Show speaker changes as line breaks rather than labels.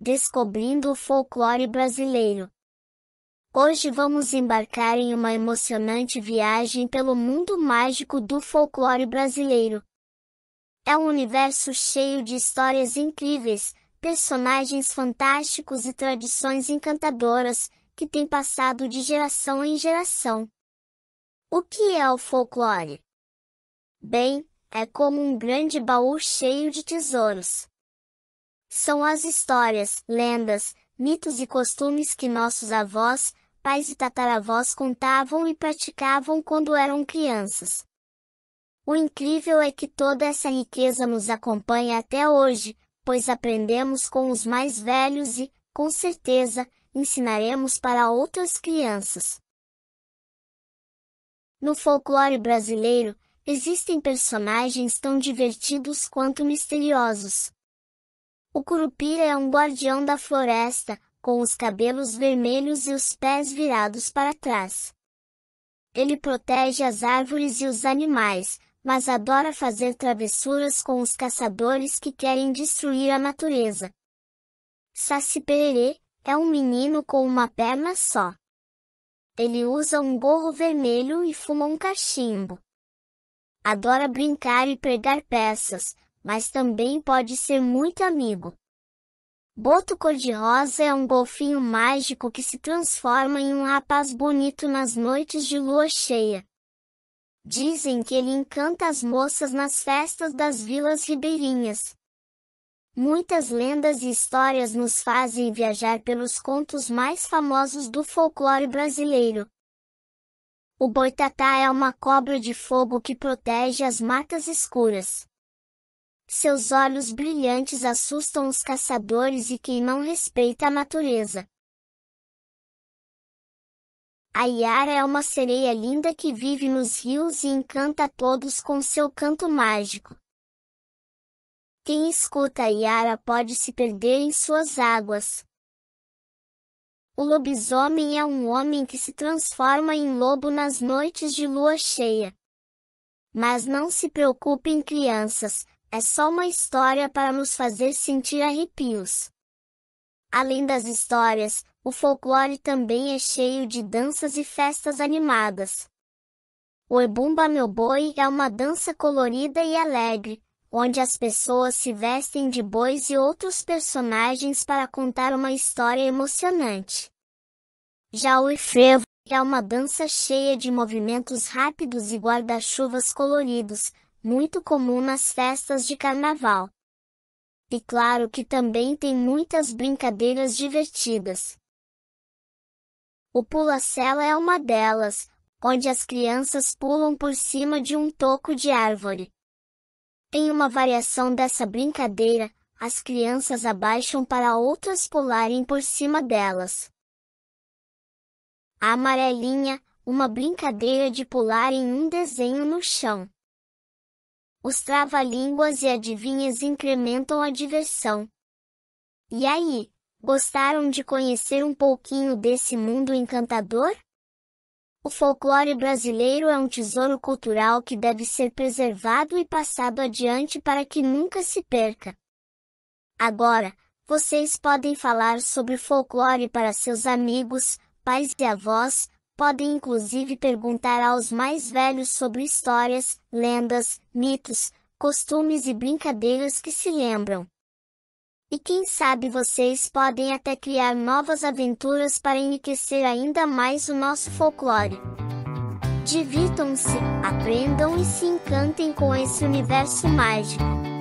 descobrindo o folclore brasileiro. Hoje vamos embarcar em uma emocionante viagem pelo mundo mágico do folclore brasileiro. É um universo cheio de histórias incríveis, personagens fantásticos e tradições encantadoras, que tem passado de geração em geração. O que é o folclore? Bem, é como um grande baú cheio de tesouros. São as histórias, lendas, mitos e costumes que nossos avós, pais e tataravós contavam e praticavam quando eram crianças. O incrível é que toda essa riqueza nos acompanha até hoje, pois aprendemos com os mais velhos e, com certeza, ensinaremos para outras crianças. No folclore brasileiro, existem personagens tão divertidos quanto misteriosos. O curupira é um guardião da floresta, com os cabelos vermelhos e os pés virados para trás. Ele protege as árvores e os animais, mas adora fazer travessuras com os caçadores que querem destruir a natureza. Saci Pererê é um menino com uma perna só. Ele usa um gorro vermelho e fuma um cachimbo. Adora brincar e pregar peças, mas também pode ser muito amigo. Boto cor-de-rosa é um golfinho mágico que se transforma em um rapaz bonito nas noites de lua cheia. Dizem que ele encanta as moças nas festas das vilas ribeirinhas. Muitas lendas e histórias nos fazem viajar pelos contos mais famosos do folclore brasileiro. O boitatá é uma cobra de fogo que protege as matas escuras. Seus olhos brilhantes assustam os caçadores e quem não respeita a natureza. A Yara é uma sereia linda que vive nos rios e encanta a todos com seu canto mágico. Quem escuta a Yara pode se perder em suas águas. O lobisomem é um homem que se transforma em lobo nas noites de lua cheia. Mas não se preocupem, crianças, é só uma história para nos fazer sentir arrepios. Além das histórias, o folclore também é cheio de danças e festas animadas. O Ebumba Meu Boi é uma dança colorida e alegre, onde as pessoas se vestem de bois e outros personagens para contar uma história emocionante. Já o Ifrevo é uma dança cheia de movimentos rápidos e guarda-chuvas coloridos, muito comum nas festas de carnaval. E claro que também tem muitas brincadeiras divertidas. O pula-cela é uma delas, onde as crianças pulam por cima de um toco de árvore. tem uma variação dessa brincadeira, as crianças abaixam para outras pularem por cima delas. A amarelinha, uma brincadeira de pular em um desenho no chão. Os trava-línguas e adivinhas incrementam a diversão. E aí, gostaram de conhecer um pouquinho desse mundo encantador? O folclore brasileiro é um tesouro cultural que deve ser preservado e passado adiante para que nunca se perca. Agora, vocês podem falar sobre folclore para seus amigos, pais e avós, Podem inclusive perguntar aos mais velhos sobre histórias, lendas, mitos, costumes e brincadeiras que se lembram. E quem sabe vocês podem até criar novas aventuras para enriquecer ainda mais o nosso folclore. Divirtam-se, aprendam e se encantem com esse universo mágico.